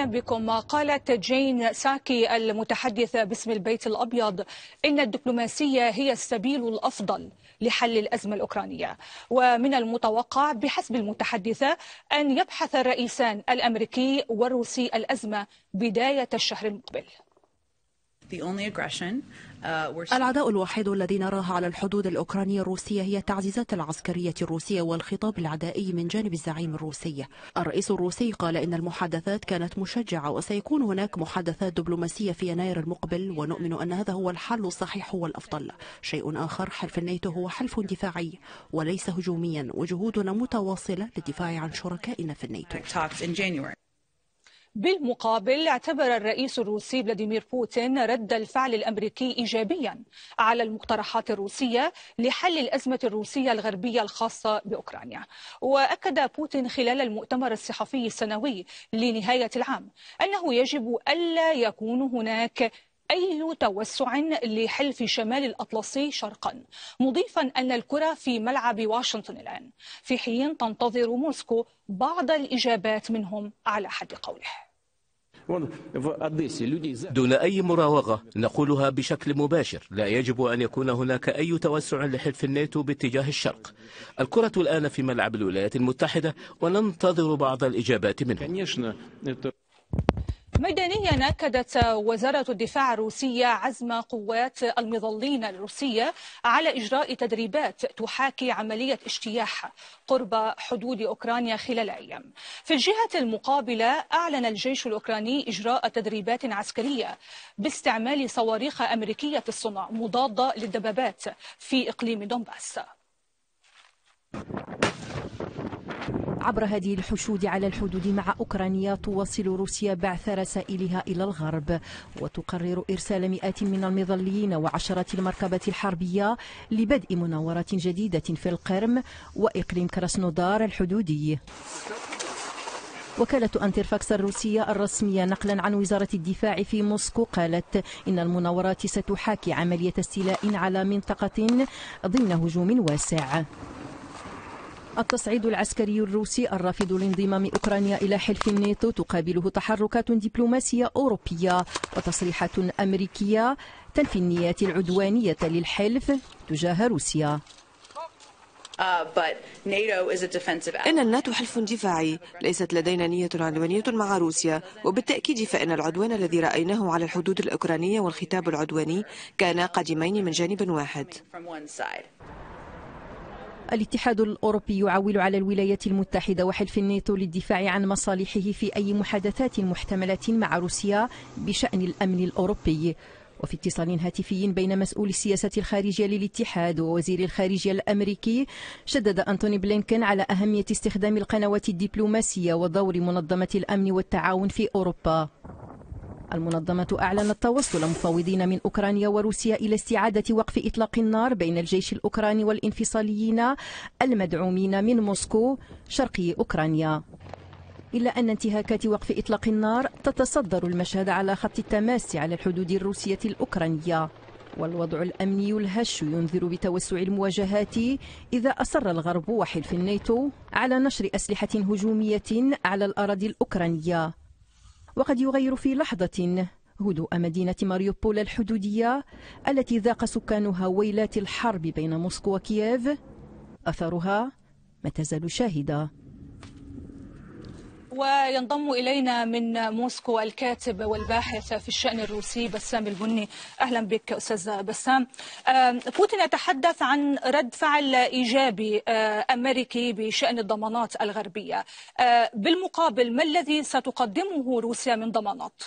بكم ما قالت جين ساكي المتحدثة باسم البيت الأبيض إن الدبلوماسية هي السبيل الأفضل لحل الأزمة الأوكرانية ومن المتوقع بحسب المتحدثة أن يبحث الرئيسان الأمريكي والروسي الأزمة بداية الشهر المقبل العداء الوحيد الذي نراه على الحدود الأوكرانية الروسية هي التعزيزات العسكرية الروسية والخطاب العدائي من جانب الزعيم الروسي الرئيس الروسي قال إن المحادثات كانت مشجعة وسيكون هناك محادثات دبلوماسية في يناير المقبل ونؤمن أن هذا هو الحل الصحيح والأفضل شيء آخر حلف الناتو هو حلف دفاعي وليس هجوميا وجهودنا متواصلة للدفاع عن شركائنا في الناتو بالمقابل اعتبر الرئيس الروسي فلاديمير بوتين رد الفعل الامريكي ايجابيا على المقترحات الروسيه لحل الازمه الروسيه الغربيه الخاصه باوكرانيا. واكد بوتين خلال المؤتمر الصحفي السنوي لنهايه العام انه يجب الا يكون هناك أي توسع لحلف شمال الأطلسي شرقا مضيفا أن الكرة في ملعب واشنطن الآن في حين تنتظر موسكو بعض الإجابات منهم على حد قوله دون أي مراوغة نقولها بشكل مباشر لا يجب أن يكون هناك أي توسع لحلف الناتو باتجاه الشرق الكرة الآن في ملعب الولايات المتحدة وننتظر بعض الإجابات منه ميدانيا أكدت وزارة الدفاع الروسية عزم قوات المظلين الروسية على إجراء تدريبات تحاكي عملية اجتياح قرب حدود أوكرانيا خلال أيام في الجهة المقابلة أعلن الجيش الأوكراني إجراء تدريبات عسكرية باستعمال صواريخ أمريكية الصنع مضادة للدبابات في إقليم دونباس عبر هذه الحشود على الحدود مع أوكرانيا تواصل روسيا بعث رسائلها إلى الغرب وتقرر إرسال مئات من المظليين وعشرات المركبات الحربية لبدء مناورات جديدة في القرم وإقليم كراسنودار الحدودي وكالة أنترفاكس الروسية الرسمية نقلا عن وزارة الدفاع في موسكو قالت إن المناورات ستحاكي عملية استيلاء على منطقة ضمن هجوم واسع التصعيد العسكري الروسي الرافض لانضمام أوكرانيا إلى حلف الناتو تقابله تحركات دبلوماسية أوروبية وتصريحات أمريكية تنفي النيات العدوانية للحلف تجاه روسيا uh, إن الناتو حلف دفاعي ليست لدينا نية عدوانية مع روسيا وبالتأكيد فإن العدوان الذي رأيناه على الحدود الأوكرانية والخطاب العدواني كانا قادمين من جانب واحد الاتحاد الأوروبي يعول على الولايات المتحدة وحلف الناتو للدفاع عن مصالحه في أي محادثات محتملة مع روسيا بشأن الأمن الأوروبي وفي اتصال هاتفي بين مسؤول السياسة الخارجية للاتحاد ووزير الخارجية الأمريكي شدد أنتوني بلينكن على أهمية استخدام القنوات الدبلوماسية ودور منظمة الأمن والتعاون في أوروبا المنظمة أعلنت توصل مفاوضين من أوكرانيا وروسيا إلى استعادة وقف إطلاق النار بين الجيش الأوكراني والانفصاليين المدعومين من موسكو شرقي أوكرانيا إلا أن انتهاكات وقف إطلاق النار تتصدر المشهد على خط التماس على الحدود الروسية الأوكرانية والوضع الأمني الهش ينذر بتوسع المواجهات إذا أصر الغرب وحلف الناتو على نشر أسلحة هجومية على الأراضي الأوكرانية وقد يغير في لحظة هدوء مدينة ماريوبول الحدودية التي ذاق سكانها ويلات الحرب بين موسكو وكييف أثرها ما تزال شاهدة وينضم إلينا من موسكو الكاتب والباحث في الشأن الروسي بسام البني أهلا بك أستاذ بسام آه، بوتين يتحدث عن رد فعل إيجابي آه، أمريكي بشأن الضمانات الغربية آه، بالمقابل ما الذي ستقدمه روسيا من ضمانات؟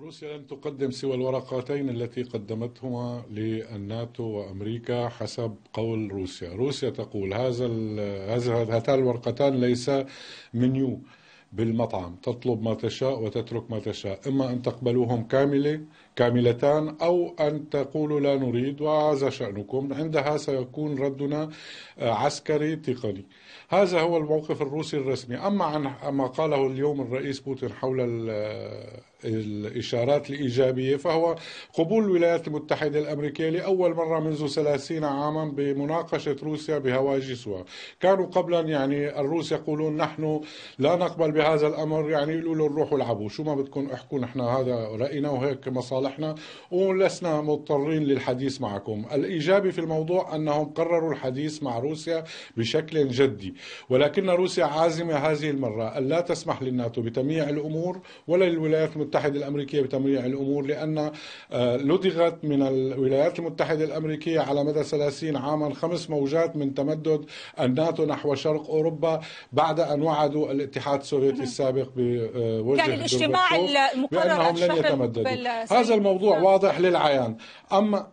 روسيا لم تقدم سوى الورقتين التي قدمتهما للناتو وامريكا حسب قول روسيا، روسيا تقول هذا هاتان الورقتان ليس منيو بالمطعم، تطلب ما تشاء وتترك ما تشاء، اما ان تقبلوهم كامله كاملتان او ان تقولوا لا نريد وهذا شانكم، عندها سيكون ردنا آه، عسكري تقني. هذا هو الموقف الروسي الرسمي، اما عن ما قاله اليوم الرئيس بوتين حول الإشارات الإيجابية فهو قبول الولايات المتحدة الأمريكية لأول مرة منذ 30 عاما بمناقشة روسيا بهواجسها كانوا قبلا يعني الروس يقولون نحن لا نقبل بهذا الأمر يعني يقولوا له روحوا العبوا شو ما بدكم احكوا نحن هذا رأينا وهيك مصالحنا ولسنا مضطرين للحديث معكم الإيجابي في الموضوع أنهم قرروا الحديث مع روسيا بشكل جدي ولكن روسيا عازمة هذه المرة ألا تسمح للناتو بتمييع الأمور ولا للولايات المتحدة المتحدة الأمريكية بتمريع يعني الأمور لأن آه، لدغت من الولايات المتحدة الأمريكية على مدى 30 عاما خمس موجات من تمدد الناتو نحو شرق أوروبا بعد أن وعدوا الاتحاد السوفيتي السابق بوجه آه، يعني الاجتماع المقرر بأنهم لن يتمددوا هذا الموضوع نعم. واضح للعيان أما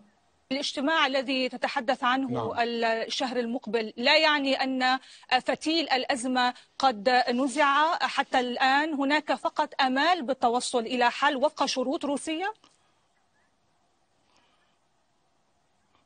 الاجتماع الذي تتحدث عنه نعم. الشهر المقبل لا يعني أن فتيل الأزمة قد نزع حتى الآن هناك فقط أمال بالتوصل إلى حل وفق شروط روسية؟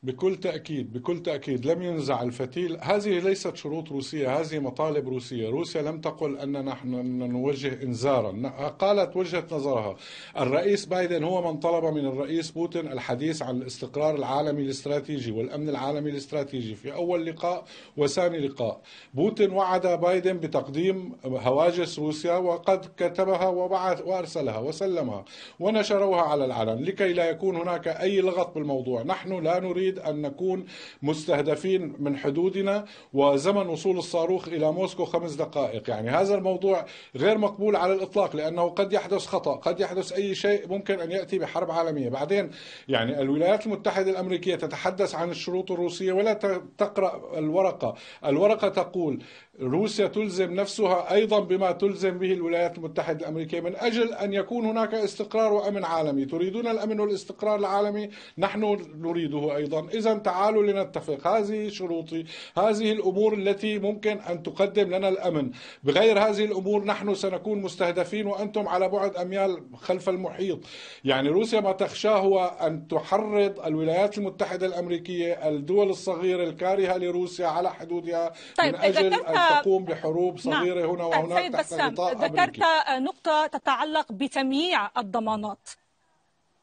بكل تأكيد بكل تأكيد لم ينزع الفتيل هذه ليست شروط روسية هذه مطالب روسية روسيا لم تقل أن نحن نوجه إنذارا قالت وجهة نظرها الرئيس بايدن هو من طلب من الرئيس بوتين الحديث عن الاستقرار العالمي الاستراتيجي والأمن العالمي الاستراتيجي في أول لقاء وثاني لقاء بوتين وعد بايدن بتقديم هواجس روسيا وقد كتبها وبعث وأرسلها وسلمها ونشروها على العلن لكي لا يكون هناك أي لغط بالموضوع نحن لا نريد نريد أن نكون مستهدفين من حدودنا وزمن وصول الصاروخ إلى موسكو خمس دقائق يعني هذا الموضوع غير مقبول على الإطلاق لأنه قد يحدث خطأ قد يحدث أي شيء ممكن أن يأتي بحرب عالمية بعدين يعني الولايات المتحدة الأمريكية تتحدث عن الشروط الروسية ولا تقرأ الورقة الورقة تقول روسيا تلزم نفسها أيضا بما تلزم به الولايات المتحدة الأمريكية من أجل أن يكون هناك استقرار وأمن عالمي تريدون الأمن والاستقرار العالمي نحن نريده أيضا إذا تعالوا لنتفق هذه شروطي هذه الأمور التي ممكن أن تقدم لنا الأمن بغير هذه الأمور نحن سنكون مستهدفين وأنتم على بعد أميال خلف المحيط يعني روسيا ما تخشاه هو أن تحرض الولايات المتحدة الأمريكية الدول الصغيرة الكارهة لروسيا على حدودها طيب من أجل إذا كان تقوم بحروب نعم. صغيرة نعم. هنا وهناك طيب، تحت غطاء ذكرت نقطة تتعلق بتمييع الضمانات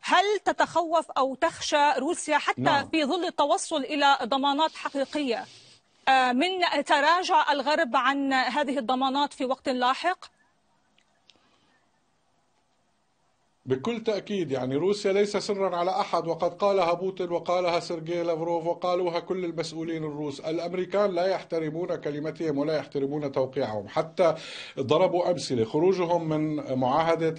هل تتخوف أو تخشى روسيا حتى نعم. في ظل التوصل إلى ضمانات حقيقية آه، من تراجع الغرب عن هذه الضمانات في وقت لاحق؟ بكل تأكيد يعني روسيا ليس سرا على أحد وقد قالها بوتين وقالها سيرجي لافروف وقالوها كل المسؤولين الروس الأمريكان لا يحترمون كلمتهم ولا يحترمون توقيعهم حتى ضربوا أمثلة خروجهم من معاهدة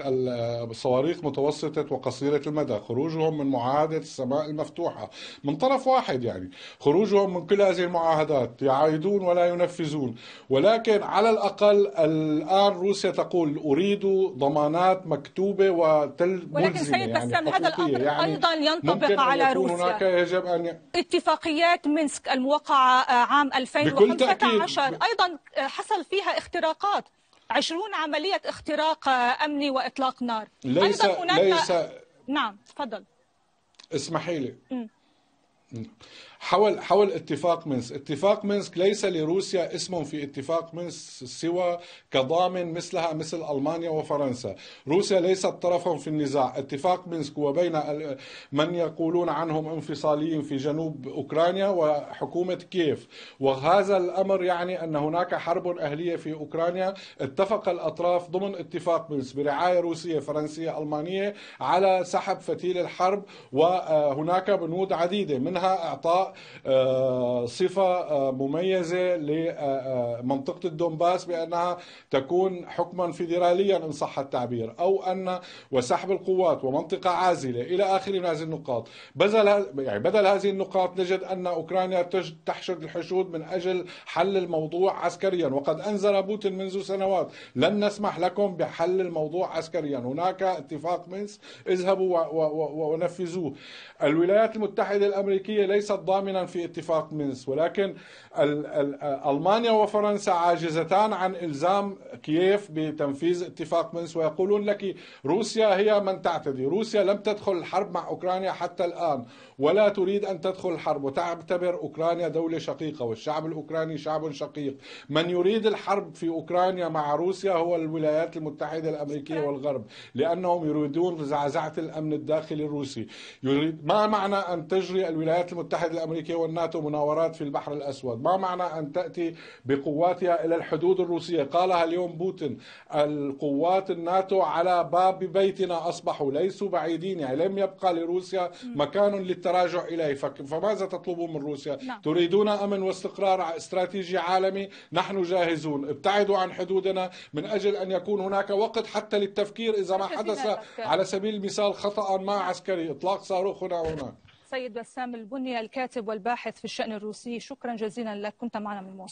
الصواريخ متوسطة وقصيرة المدى خروجهم من معاهدة السماء المفتوحة من طرف واحد يعني خروجهم من كل هذه المعاهدات يعايدون ولا ينفذون ولكن على الأقل الآن روسيا تقول أريد ضمانات مكتوبة و تل ولكن سيد بسام يعني هذا الامر يعني ايضا ينطبق على روسيا هناك يجب ان ي... اتفاقيات مينسك الموقعه آه، عام 2015 ايضا آه، حصل فيها اختراقات 20 عمليه اختراق آه، امني واطلاق نار ليس ايضا هناك ليس نعم تفضل اسمحي لي م. حول حول اتفاق مينسك، اتفاق مينسك ليس لروسيا اسم في اتفاق مينسك سوى كضامن مثلها مثل المانيا وفرنسا، روسيا ليست طرفا في النزاع، اتفاق مينسك وبين من يقولون عنهم انفصاليين في جنوب اوكرانيا وحكومه كييف، وهذا الامر يعني ان هناك حرب اهليه في اوكرانيا، اتفق الاطراف ضمن اتفاق مينسك برعايه روسيه فرنسيه المانيه على سحب فتيل الحرب وهناك بنود عديده منها اعطاء آه، صفه آه، مميزه لمنطقه الدومباس بانها تكون حكما فيدراليا ان صح التعبير او ان وسحب القوات ومنطقه عازله الى اخره من هذه النقاط بذل يعني بدل هذه النقاط نجد ان اوكرانيا تحشد الحشود من اجل حل الموضوع عسكريا وقد انذر بوتين منذ سنوات لن نسمح لكم بحل الموضوع عسكريا هناك اتفاق منس اذهبوا ونفذوه الولايات المتحده الامريكيه ليست ضامنه ضامنا في اتفاق مينسك ولكن ألمانيا وفرنسا عاجزتان عن إلزام كييف بتنفيذ اتفاق مينسك ويقولون لك روسيا هي من تعتدي روسيا لم تدخل الحرب مع أوكرانيا حتى الآن ولا تريد أن تدخل الحرب وتعتبر أوكرانيا دولة شقيقة والشعب الأوكراني شعب شقيق من يريد الحرب في أوكرانيا مع روسيا هو الولايات المتحدة الأمريكية والغرب لأنهم يريدون زعزعة الأمن الداخلي الروسي يريد ما معنى أن تجري الولايات المتحدة الأمريكية الأمريكية والناتو مناورات في البحر الأسود ما معنى أن تأتي بقواتها إلى الحدود الروسية قالها اليوم بوتين القوات الناتو على باب بيتنا أصبحوا ليسوا بعيدين يعني لم يبقى لروسيا مكان للتراجع إليه فماذا تطلبون من روسيا لا. نعم. تريدون أمن واستقرار استراتيجي عالمي نحن جاهزون ابتعدوا عن حدودنا من أجل أن يكون هناك وقت حتى للتفكير إذا ما حدث على سبيل المثال خطأ ما عسكري إطلاق صاروخ هنا وهناك سيد بسام البني الكاتب والباحث في الشأن الروسي شكرا جزيلا لك كنت معنا من موسكو